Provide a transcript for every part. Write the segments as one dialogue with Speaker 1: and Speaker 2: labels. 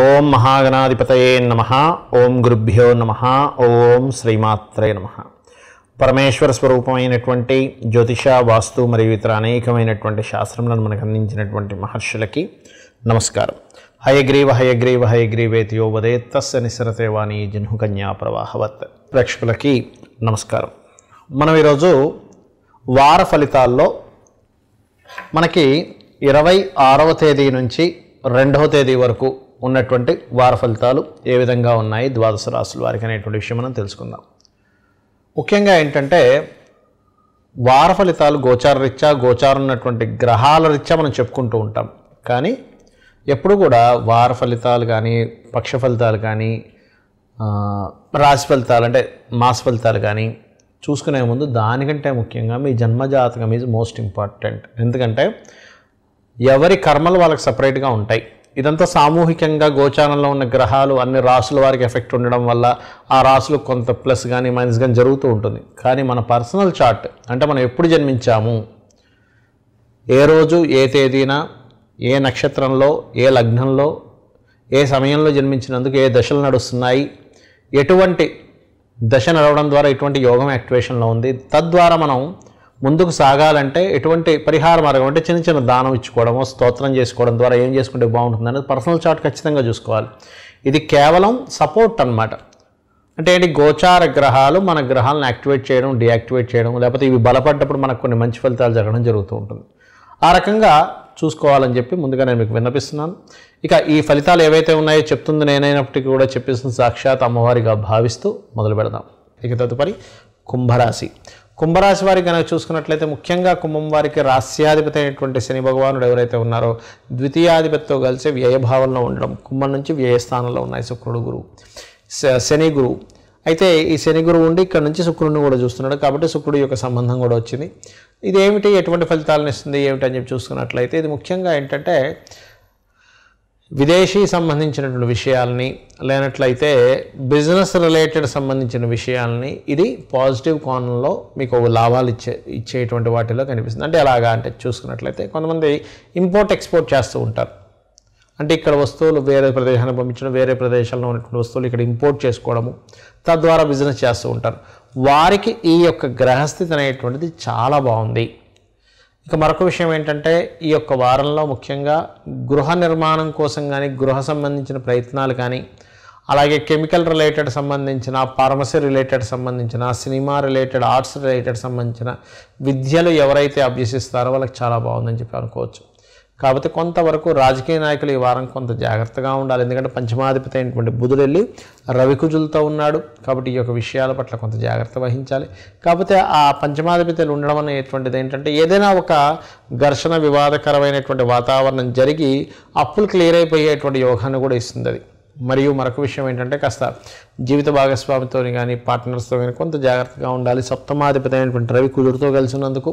Speaker 1: ఓం మహాగణాధిపతయే నమ ఓం గురుభ్యో నమ ఓం శ్రీమాత్రే నమ పరమేశ్వర స్వరూపమైనటువంటి జ్యోతిష వాస్తు మరియు ఇతర అనేకమైనటువంటి శాస్త్రములను మనకు అందించినటువంటి మహర్షులకి నమస్కారం హయగ్రీవ హయగ్రీవ హయగ్రీవేతియో వదేత్తస్య నిసరతే వాణి జన్హు కన్యా ప్రవాహవత్ ప్రేక్షకులకి నమస్కారం మనం ఈరోజు వార ఫలితాల్లో మనకి ఇరవై ఆరవ తేదీ నుంచి రెండవ తేదీ వరకు ఉన్నటువంటి వార ఫలితాలు ఏ విధంగా ఉన్నాయి ద్వాదశ రాశుల వారికి అనేటువంటి విషయం మనం తెలుసుకుందాం ముఖ్యంగా ఏంటంటే వార ఫలితాలు గోచారరీత్యా గోచారం ఉన్నటువంటి గ్రహాల రీత్యా మనం చెప్పుకుంటూ ఉంటాం కానీ ఎప్పుడు కూడా వార ఫలితాలు కానీ పక్ష ఫలితాలు కానీ రాశి ఫలితాలు అంటే మాస ఫలితాలు కానీ చూసుకునే ముందు దానికంటే ముఖ్యంగా మీ జన్మజాతకం ఈజ్ మోస్ట్ ఇంపార్టెంట్ ఎందుకంటే ఎవరి కర్మలు వాళ్ళకి సపరేట్గా ఉంటాయి ఇదంతా సామూహికంగా గోచారంలో ఉన్న గ్రహాలు అన్ని రాసుల వారికి ఎఫెక్ట్ ఉండడం వల్ల ఆ రాసులు కొంత ప్లస్ కానీ మైనస్ కానీ జరుగుతూ ఉంటుంది కానీ మన పర్సనల్ చార్ట్ అంటే మనం ఎప్పుడు జన్మించాము ఏ రోజు ఏ తేదీన ఏ నక్షత్రంలో ఏ లగ్నంలో ఏ సమయంలో జన్మించినందుకు ఏ దశలు నడుస్తున్నాయి ఎటువంటి దశ నడవడం ద్వారా ఎటువంటి యోగం యాక్టివేషన్లో ఉంది తద్వారా మనం ముందుకు సాగాలంటే ఎటువంటి పరిహార మార్గం అంటే చిన్న చిన్న దానం ఇచ్చుకోవడమో స్తోత్రం చేసుకోవడం ద్వారా ఏం చేసుకుంటే బాగుంటుంది అనేది పర్సనల్ చార్ట్ ఖచ్చితంగా చూసుకోవాలి ఇది కేవలం సపోర్ట్ అనమాట అంటే ఏంటి గోచార గ్రహాలు మన గ్రహాలను యాక్టివేట్ చేయడం డియాక్టివేట్ చేయడం లేకపోతే ఇవి బలపడ్డప్పుడు మనకు కొన్ని మంచి ఫలితాలు జరగడం జరుగుతూ ఉంటుంది ఆ రకంగా చూసుకోవాలని చెప్పి ముందుగా నేను మీకు విన్నపిస్తున్నాను ఇక ఈ ఫలితాలు ఏవైతే ఉన్నాయో చెప్తుంది నేనైనప్పటికీ కూడా చెప్పేసిన సాక్షాత్ అమ్మవారిగా భావిస్తూ మొదలు పెడదాం ఇక తదుపరి కుంభరాశి కుంభరాశి వారికి కనుక చూసుకున్నట్లయితే ముఖ్యంగా కుంభం వారికి రాస్యాధిపతి అయినటువంటి శని భగవానుడు ఎవరైతే ఉన్నారో ద్వితీయాధిపతితో కలిసి వ్యయభావంలో ఉండడం కుంభం నుంచి వ్యయస్థానంలో ఉన్నాయి శుక్రుడు గురువు శని గురువు అయితే ఈ శని గురువు ఉండి ఇక్కడ నుంచి శుక్రుడిని కూడా చూస్తున్నాడు కాబట్టి శుక్రుడి యొక్క సంబంధం కూడా వచ్చింది ఇదేమిటి ఎటువంటి ఫలితాలను ఇస్తుంది ఏమిటి అని చెప్పి చూసుకున్నట్లయితే ఇది ముఖ్యంగా ఏంటంటే విదేశీ సంబంధించినటువంటి విషయాలని లేనట్లయితే బిజినెస్ రిలేటెడ్ సంబంధించిన విషయాలని ఇది పాజిటివ్ కోణంలో మీకు లాభాలు ఇచ్చే ఇచ్చేటువంటి వాటిలో కనిపిస్తుంది అంటే ఎలాగా అంటే చూసుకున్నట్లయితే కొంతమంది ఇంపోర్ట్ ఎక్స్పోర్ట్ చేస్తూ ఉంటారు అంటే ఇక్కడ వస్తువులు వేరే ప్రదేశానికి పంపించడం వేరే ప్రదేశాల్లో ఉన్నటువంటి వస్తువులు ఇక్కడ ఇంపోర్ట్ చేసుకోవడము తద్వారా బిజినెస్ చేస్తూ ఉంటారు వారికి ఈ యొక్క గ్రహస్థితి అనేటువంటిది చాలా బాగుంది ఇక మరొక విషయం ఏంటంటే ఈ యొక్క వారంలో ముఖ్యంగా గృహ నిర్మాణం కోసం కానీ గృహ సంబంధించిన ప్రయత్నాలు కానీ అలాగే కెమికల్ రిలేటెడ్ సంబంధించిన ఫార్మసీ రిలేటెడ్ సంబంధించిన సినిమా రిలేటెడ్ ఆర్ట్స్ రిలేటెడ్ సంబంధించిన విద్యలు ఎవరైతే అభ్యసిస్తారో వాళ్ళకి చాలా బాగుందని చెప్పి అనుకోవచ్చు కాబట్టి కొంతవరకు రాజకీయ నాయకులు ఈ వారం కొంత జాగ్రత్తగా ఉండాలి ఎందుకంటే పంచమాధిపతి అయినటువంటి బుధుడు వెళ్ళి రవికుజులతో ఉన్నాడు కాబట్టి ఈ యొక్క విషయాల పట్ల కొంత జాగ్రత్త వహించాలి కాకపోతే ఆ పంచమాధిపతిలు ఉండడం అనేటువంటిది ఏంటంటే ఏదైనా ఒక ఘర్షణ వివాదకరమైనటువంటి వాతావరణం జరిగి అప్పులు క్లియర్ అయిపోయేటువంటి యోగాన్ని కూడా ఇస్తుంది అది మరియు మరొక విషయం ఏంటంటే కాస్త జీవిత భాగస్వామితో కానీ పార్ట్నర్స్తో కానీ కొంత జాగ్రత్తగా ఉండాలి సప్తమాధిపతి అయినటువంటి రవి కుదురుతో కలిసినందుకు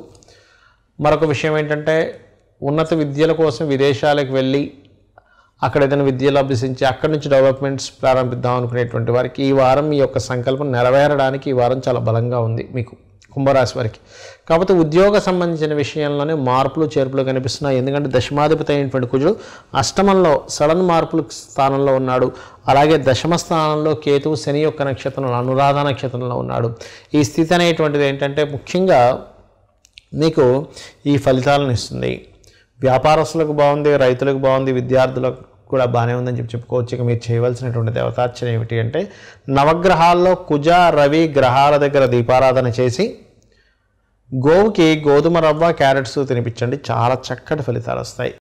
Speaker 1: మరొక విషయం ఏంటంటే ఉన్నత విద్యల కోసం విదేశాలకు వెళ్ళి అక్కడ ఏదైనా విద్యలు అభ్యసించి అక్కడి నుంచి డెవలప్మెంట్స్ ప్రారంభిద్దాం అనుకునేటువంటి వారికి ఈ వారం మీ యొక్క సంకల్పం నెరవేరడానికి ఈ వారం చాలా బలంగా ఉంది మీకు కుంభరాశి వారికి కాకపోతే ఉద్యోగ సంబంధించిన విషయంలోనే మార్పులు చేర్పులు కనిపిస్తున్నాయి ఎందుకంటే దశమాధిపతి అయినటువంటి కుజుడు అష్టమంలో సడన్ మార్పులు స్థానంలో ఉన్నాడు అలాగే దశమ స్థానంలో కేతువు శని యొక్క నక్షత్రంలో అనురాధ నక్షత్రంలో ఉన్నాడు ఈ స్థితి అనేటువంటిది ఏంటంటే ముఖ్యంగా నీకు ఈ ఫలితాలను ఇస్తుంది వ్యాపారస్తులకు బాగుంది రైతులకు బాగుంది విద్యార్థులకు కూడా బాగానే ఉందని చెప్పి చెప్పుకోవచ్చు ఇక మీరు చేయవలసినటువంటి దేవతార్చన ఏమిటి అంటే నవగ్రహాల్లో కుజ రవి గ్రహాల దగ్గర దీపారాధన చేసి గోవుకి గోధుమ రవ్వ క్యారెట్స్ తినిపించండి చాలా చక్కటి ఫలితాలు వస్తాయి